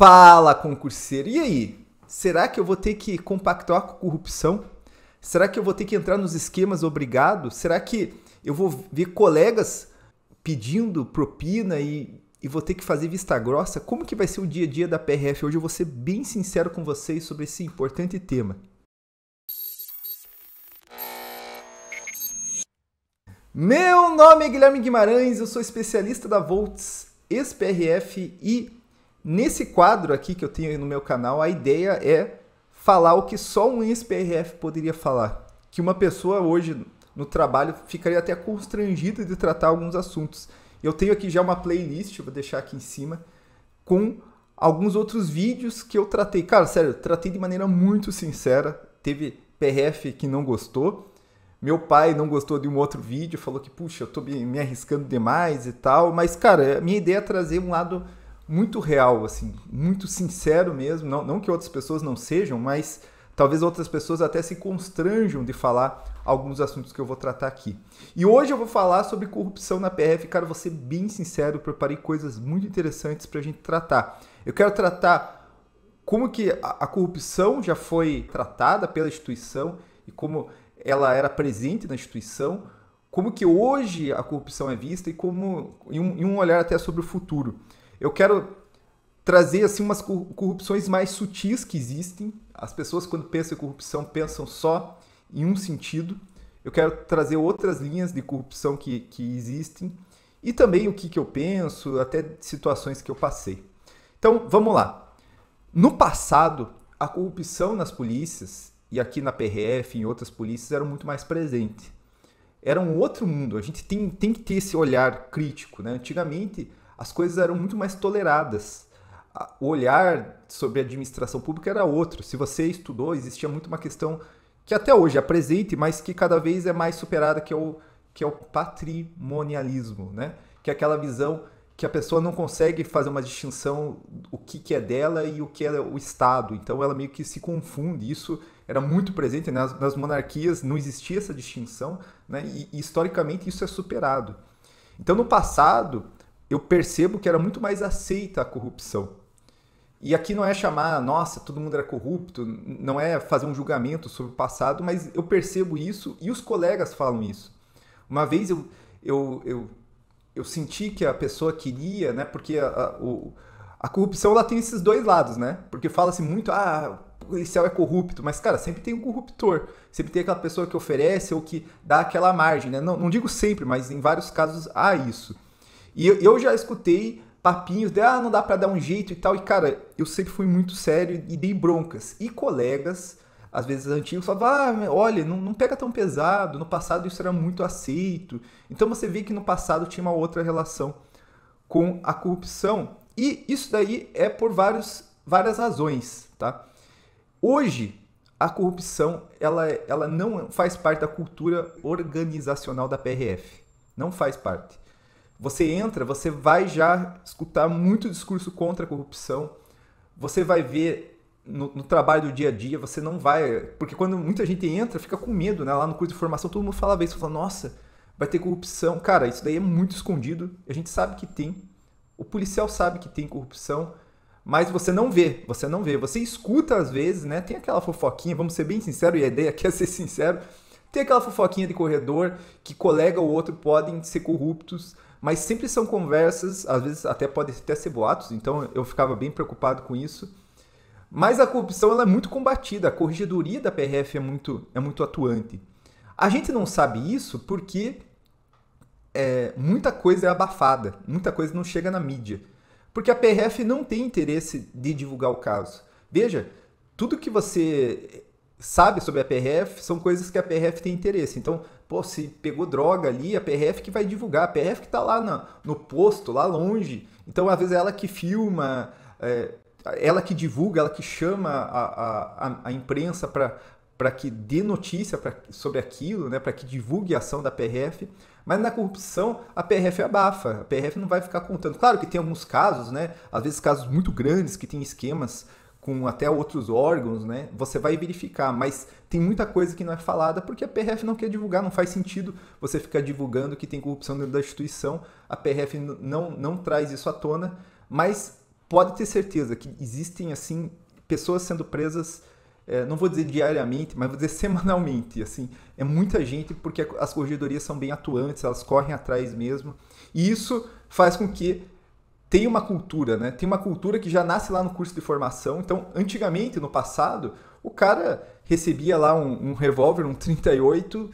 Fala, concurseiro! E aí? Será que eu vou ter que compactuar com corrupção? Será que eu vou ter que entrar nos esquemas obrigado? Será que eu vou ver colegas pedindo propina e, e vou ter que fazer vista grossa? Como que vai ser o dia a dia da PRF? Hoje eu vou ser bem sincero com vocês sobre esse importante tema. Meu nome é Guilherme Guimarães, eu sou especialista da Volts, ex-PRF e Nesse quadro aqui que eu tenho no meu canal, a ideia é falar o que só um ex-PRF poderia falar. Que uma pessoa hoje no trabalho ficaria até constrangida de tratar alguns assuntos. Eu tenho aqui já uma playlist, vou deixar aqui em cima, com alguns outros vídeos que eu tratei. Cara, sério, tratei de maneira muito sincera. Teve PRF que não gostou. Meu pai não gostou de um outro vídeo, falou que, puxa, eu tô me arriscando demais e tal. Mas, cara, a minha ideia é trazer um lado muito real, assim, muito sincero mesmo. Não, não que outras pessoas não sejam, mas talvez outras pessoas até se constranjam de falar alguns assuntos que eu vou tratar aqui. E hoje eu vou falar sobre corrupção na PF, cara, vou ser bem sincero, preparei coisas muito interessantes para a gente tratar. Eu quero tratar como que a, a corrupção já foi tratada pela instituição e como ela era presente na instituição, como que hoje a corrupção é vista e como em um, em um olhar até sobre o futuro eu quero trazer assim umas corrupções mais sutis que existem. As pessoas quando pensam em corrupção pensam só em um sentido. Eu quero trazer outras linhas de corrupção que, que existem e também o que, que eu penso, até situações que eu passei. Então, vamos lá. No passado, a corrupção nas polícias e aqui na PRF e em outras polícias era muito mais presente. Era um outro mundo. A gente tem, tem que ter esse olhar crítico. Né? Antigamente, as coisas eram muito mais toleradas. O olhar sobre a administração pública era outro. Se você estudou, existia muito uma questão que até hoje é presente, mas que cada vez é mais superada, que é o, que é o patrimonialismo, né? que é aquela visão que a pessoa não consegue fazer uma distinção o que, que é dela e o que é o Estado. Então ela meio que se confunde. Isso era muito presente nas, nas monarquias, não existia essa distinção, né? e historicamente isso é superado. Então no passado, eu percebo que era muito mais aceita a corrupção. E aqui não é chamar, nossa, todo mundo era corrupto, não é fazer um julgamento sobre o passado, mas eu percebo isso e os colegas falam isso. Uma vez eu, eu, eu, eu senti que a pessoa queria, né, porque a, a, o, a corrupção ela tem esses dois lados, né? Porque fala-se muito, ah, o policial é corrupto, mas, cara, sempre tem um corruptor, sempre tem aquela pessoa que oferece ou que dá aquela margem, né? Não, não digo sempre, mas em vários casos há isso. E eu, eu já escutei papinhos de, ah, não dá para dar um jeito e tal. E, cara, eu sempre fui muito sério e dei broncas. E colegas, às vezes antigos, falavam, ah, olha, não, não pega tão pesado, no passado isso era muito aceito. Então você vê que no passado tinha uma outra relação com a corrupção. E isso daí é por vários, várias razões, tá? Hoje, a corrupção, ela, ela não faz parte da cultura organizacional da PRF. Não faz parte. Você entra, você vai já escutar muito discurso contra a corrupção. Você vai ver no, no, trabalho do dia a dia, você não vai. Porque quando muita gente entra, fica com medo, né? Lá no curso de formação, todo mundo falava isso, fala, nossa, vai ter corrupção. Cara, isso daí é muito escondido. A gente sabe que tem. O policial sabe que tem corrupção, mas você não vê, você não vê. Você escuta às vezes, né? Tem aquela fofoquinha, vamos ser bem sinceros, e a ideia aqui é ser sincero. Tem aquela fofoquinha de corredor que colega ou outro podem ser corruptos mas sempre são conversas, às vezes até podem até ser boatos, então eu ficava bem preocupado com isso. Mas a corrupção ela é muito combatida, a corregedoria da PRF é muito, é muito atuante. A gente não sabe isso porque é, muita coisa é abafada, muita coisa não chega na mídia. Porque a PRF não tem interesse de divulgar o caso. Veja, tudo que você sabe sobre a PRF são coisas que a PRF tem interesse. Então, pô, se pegou droga ali, a PRF que vai divulgar, a PRF que está lá na, no posto, lá longe. Então, às vezes, é ela que filma, é, ela que divulga, ela que chama a, a, a imprensa para que dê notícia pra, sobre aquilo, né, para que divulgue a ação da PRF. Mas na corrupção, a PRF abafa, a PRF não vai ficar contando. Claro que tem alguns casos, né, às vezes casos muito grandes que tem esquemas com até outros órgãos, né? Você vai verificar, mas tem muita coisa que não é falada porque a PRF não quer divulgar, não faz sentido você ficar divulgando que tem corrupção dentro da instituição. A PRF não, não traz isso à tona, mas pode ter certeza que existem assim pessoas sendo presas, é, não vou dizer diariamente, mas vou dizer semanalmente, assim, é muita gente porque as corregedorias são bem atuantes, elas correm atrás mesmo. E isso faz com que tem uma cultura, né? Tem uma cultura que já nasce lá no curso de formação. Então, antigamente, no passado, o cara recebia lá um, um revólver, um 38,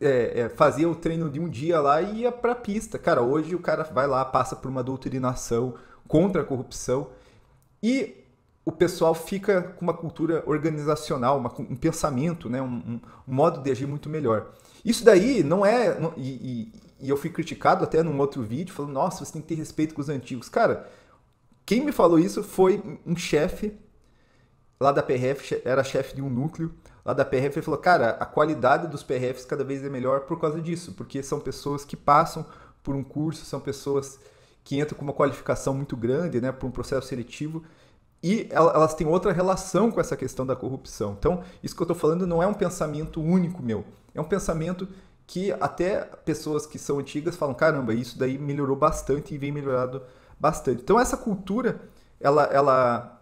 é, é, fazia o treino de um dia lá e ia para a pista. Cara, hoje o cara vai lá, passa por uma doutrinação contra a corrupção e o pessoal fica com uma cultura organizacional, uma, um pensamento, né? Um, um, modo de agir muito melhor. Isso daí não é. Não, e, e, e eu fui criticado até num outro vídeo, falando, nossa, você tem que ter respeito com os antigos. Cara, quem me falou isso foi um chefe lá da PRF, era chefe de um núcleo lá da PRF, ele falou, cara, a qualidade dos PRFs cada vez é melhor por causa disso, porque são pessoas que passam por um curso, são pessoas que entram com uma qualificação muito grande, né, por um processo seletivo, e elas têm outra relação com essa questão da corrupção. Então, isso que eu estou falando não é um pensamento único meu, é um pensamento que até pessoas que são antigas falam, caramba, isso daí melhorou bastante e vem melhorado bastante. Então essa cultura, ela, ela,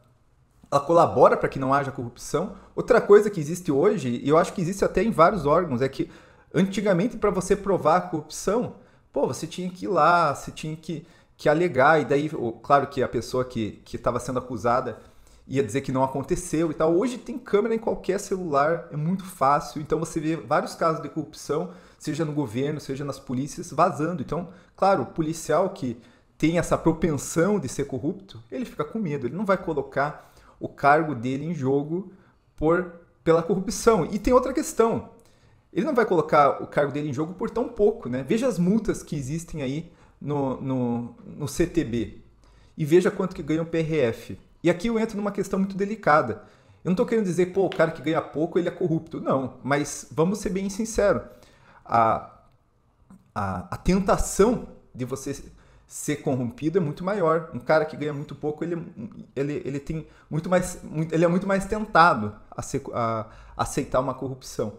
ela colabora para que não haja corrupção. Outra coisa que existe hoje, e eu acho que existe até em vários órgãos, é que antigamente para você provar a corrupção, pô, você tinha que ir lá, você tinha que, que alegar, e daí, claro que a pessoa que estava sendo acusada ia dizer que não aconteceu e tal. Hoje tem câmera em qualquer celular, é muito fácil. Então você vê vários casos de corrupção, seja no governo, seja nas polícias, vazando. Então, claro, o policial que tem essa propensão de ser corrupto, ele fica com medo, ele não vai colocar o cargo dele em jogo por pela corrupção. E tem outra questão. Ele não vai colocar o cargo dele em jogo por tão pouco, né? Veja as multas que existem aí no, no, no CTB. E veja quanto que ganha o PRF. E aqui eu entro numa questão muito delicada. Eu não estou querendo dizer, pô, o cara que ganha pouco ele é corrupto. Não, mas vamos ser bem sinceros. A, a, a tentação de você ser corrompido é muito maior. Um cara que ganha muito pouco, ele, ele, ele tem muito mais. Ele é muito mais tentado a, ser, a, a aceitar uma corrupção.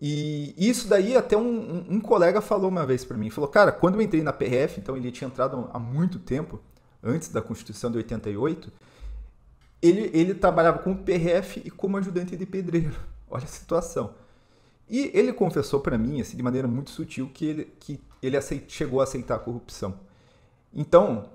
E isso daí até um, um, um colega falou uma vez para mim, falou, cara, quando eu entrei na PRF, então ele tinha entrado há muito tempo, antes da Constituição de 88, ele, ele trabalhava como PRF e como ajudante de pedreiro. Olha a situação. E ele confessou para mim, assim, de maneira muito sutil, que ele, que ele aceit, chegou a aceitar a corrupção. Então,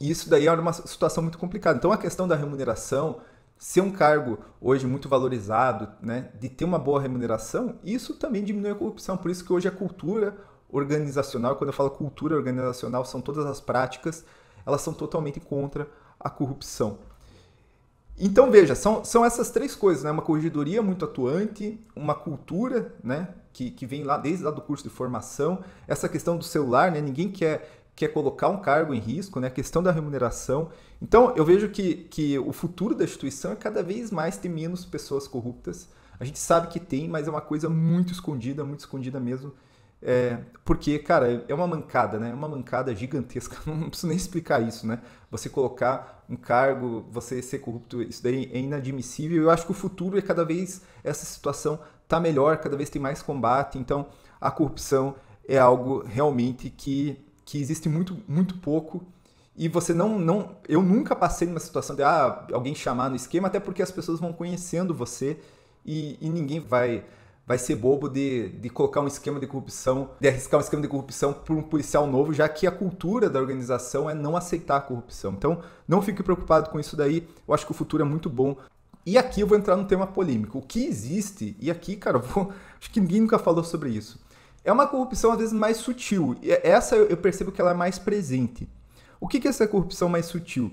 isso daí era é uma situação muito complicada. Então, a questão da remuneração, ser um cargo hoje muito valorizado, né, de ter uma boa remuneração, isso também diminui a corrupção. Por isso que hoje a cultura organizacional, quando eu falo cultura organizacional, são todas as práticas, elas são totalmente contra a corrupção. Então veja, são, são essas três coisas, né? Uma corrigidoria muito atuante, uma cultura, né? Que, que vem lá desde lá do curso de formação, essa questão do celular, né? Ninguém quer quer colocar um cargo em risco, né? A questão da remuneração. Então eu vejo que, que o futuro da instituição é cada vez mais ter menos pessoas corruptas. A gente sabe que tem, mas é uma coisa muito escondida, muito escondida mesmo. É, porque, cara, é uma mancada, né? É uma mancada gigantesca. Não preciso nem explicar isso, né? Você colocar um cargo, você ser corrupto, isso daí é inadmissível. Eu acho que o futuro é cada vez essa situação tá melhor, cada vez tem mais combate. Então, a corrupção é algo realmente que, que existe muito, muito pouco. E você não, não. Eu nunca passei numa situação de ah, alguém chamar no esquema, até porque as pessoas vão conhecendo você e, e ninguém vai vai ser bobo de, de colocar um esquema de corrupção, de arriscar um esquema de corrupção para um policial novo, já que a cultura da organização é não aceitar a corrupção. Então, não fique preocupado com isso daí. Eu acho que o futuro é muito bom. E aqui eu vou entrar num tema polêmico. O que existe, e aqui, cara, vou, acho que ninguém nunca falou sobre isso. É uma corrupção às vezes mais sutil. E é, essa eu percebo que ela é mais presente. O que é essa corrupção mais sutil?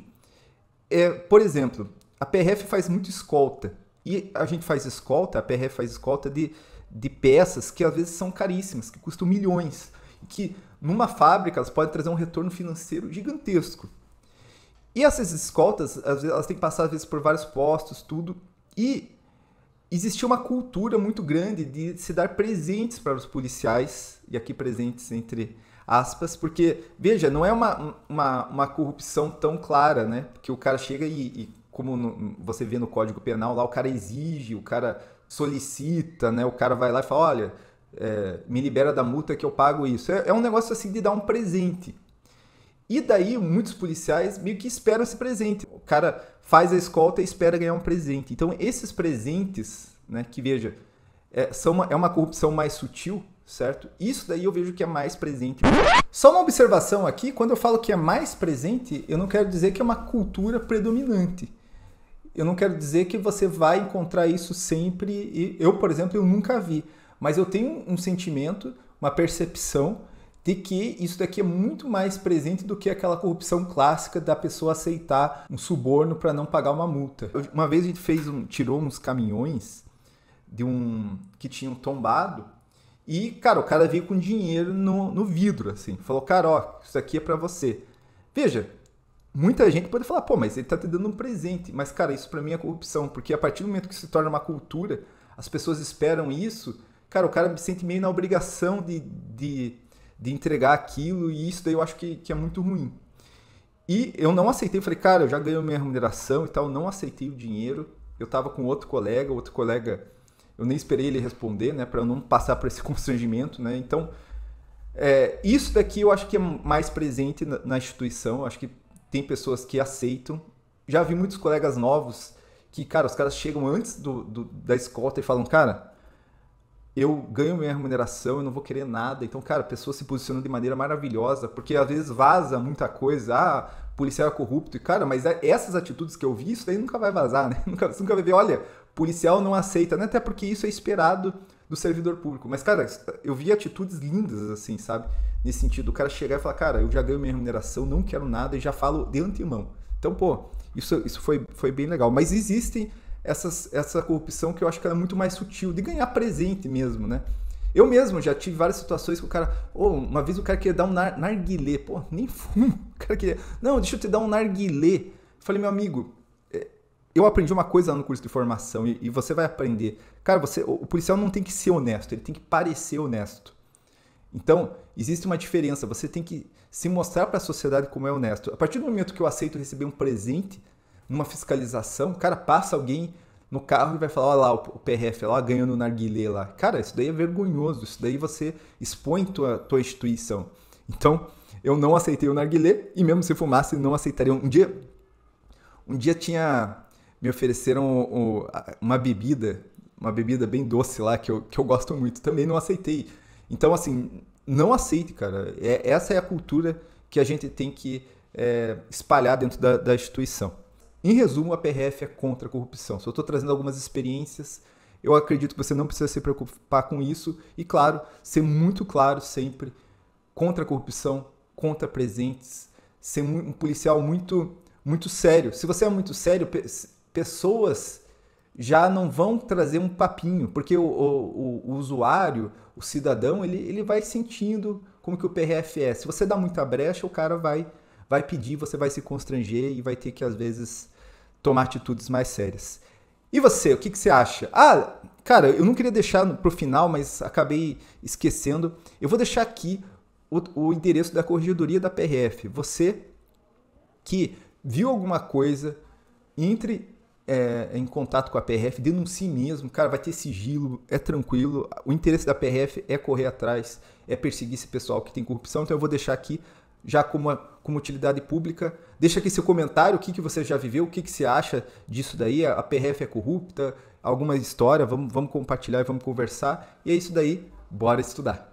É, por exemplo, a PRF faz muito escolta. E a gente faz escolta, a PRF faz escolta de, de peças que às vezes são caríssimas, que custam milhões, que numa fábrica elas podem trazer um retorno financeiro gigantesco. E essas escoltas, às vezes, elas têm que passar às vezes por vários postos, tudo, e existia uma cultura muito grande de se dar presentes para os policiais, e aqui presentes entre aspas, porque, veja, não é uma, uma, uma corrupção tão clara, né? Porque o cara chega e, e como no, você vê no Código Penal, lá o cara exige, o cara solicita, né? O cara vai lá e fala, olha, é, me libera da multa que eu pago isso. É, é um negócio assim de dar um presente. E daí muitos policiais meio que esperam esse presente. O cara faz a escolta e espera ganhar um presente. Então esses presentes, né? Que veja, é, são uma, é uma corrupção mais sutil, certo? Isso daí eu vejo que é mais presente. Só uma observação aqui, quando eu falo que é mais presente, eu não quero dizer que é uma cultura predominante eu não quero dizer que você vai encontrar isso sempre. E eu, por exemplo, eu nunca vi, mas eu tenho um sentimento, uma percepção de que isso daqui é muito mais presente do que aquela corrupção clássica da pessoa aceitar um suborno para não pagar uma multa. Uma vez a gente fez um, tirou uns caminhões de um que tinham tombado e, cara, o cara veio com dinheiro no, no vidro, assim. Falou, cara, ó, isso aqui é para você. Veja, muita gente pode falar, pô, mas ele tá te dando um presente. Mas, cara, isso para mim é corrupção, porque a partir do momento que se torna uma cultura, as pessoas esperam isso, cara, o cara me sente meio na obrigação de, de, de entregar aquilo, e isso daí eu acho que, que é muito ruim. E eu não aceitei, falei, cara, eu já ganhei minha remuneração e tal, não aceitei o dinheiro. Eu tava com outro colega, outro colega, eu nem esperei ele responder, né, para não passar por esse constrangimento, né? Então, é, isso daqui eu acho que é mais presente na, na instituição, acho que tem pessoas que aceitam. Já vi muitos colegas novos que, cara, os caras chegam antes do, do da escolta e falam, cara, eu ganho minha remuneração, eu não vou querer nada. Então, cara, a pessoa se posiciona de maneira maravilhosa, porque às vezes vaza muita coisa, ah, policial é corrupto. E, cara, mas é, essas atitudes que eu vi, isso daí nunca vai vazar, né? Nunca, você nunca vai ver, olha, policial não aceita, né? Até porque isso é esperado do servidor público. Mas, cara, eu vi atitudes lindas, assim, sabe? nesse sentido. O cara chegar e falar, cara, eu já ganho minha remuneração, não quero nada e já falo de antemão. Então, pô, isso, isso foi, foi bem legal. Mas existem essas, essa corrupção que eu acho que ela é muito mais sutil, de ganhar presente mesmo, né? Eu mesmo já tive várias situações que o cara. Oh, uma vez o cara queria dar um nar narguilé. Pô, nem fumo. O cara queria. Não, deixa eu te dar um narguilé. falei, meu amigo, é, eu aprendi uma coisa lá no curso de formação e, e você vai aprender. Cara, você, o policial não tem que ser honesto, ele tem que parecer honesto. Então, existe uma diferença. Você tem que se mostrar para a sociedade como é honesto. A partir do momento que eu aceito receber um presente, numa fiscalização, cara, passa alguém no carro e vai falar, olha lá, o PRF é lá ganhando no narguilé lá. Cara, isso daí é vergonhoso. Isso daí você expõe tua, tua instituição. Então, eu não aceitei o narguilé e mesmo se fumasse, não aceitaria. Um dia, um dia tinha... Me ofereceram uma bebida, uma bebida bem doce lá, que eu, que eu gosto muito. Também não aceitei então, assim, não aceite, cara. É, essa é a cultura que a gente tem que é, espalhar dentro da, da, instituição. Em resumo, a PRF é contra a corrupção. Só estou trazendo algumas experiências. Eu acredito que você não precisa se preocupar com isso. E, claro, ser muito claro sempre contra a corrupção, contra presentes, ser um policial muito, muito sério. Se você é muito sério, pessoas já não vão trazer um papinho, porque o, o, o, usuário, o cidadão, ele, ele vai sentindo como que o PRF é. Se você dá muita brecha, o cara vai, vai pedir, você vai se constranger e vai ter que, às vezes, tomar atitudes mais sérias. E você, o que, que você acha? Ah, cara, eu não queria deixar para o final, mas acabei esquecendo. Eu vou deixar aqui o, o endereço da corregedoria da PRF. Você que viu alguma coisa, entre é, em contato com a PRF, denuncie mesmo, cara, vai ter sigilo, é tranquilo. O interesse da PRF é correr atrás, é perseguir esse pessoal que tem corrupção. Então eu vou deixar aqui, já como, como utilidade pública, deixa aqui seu comentário, o que, que você já viveu, o que, que você acha disso daí, a PRF é corrupta, alguma história, vamos, vamos compartilhar e vamos conversar. E é isso daí, bora estudar.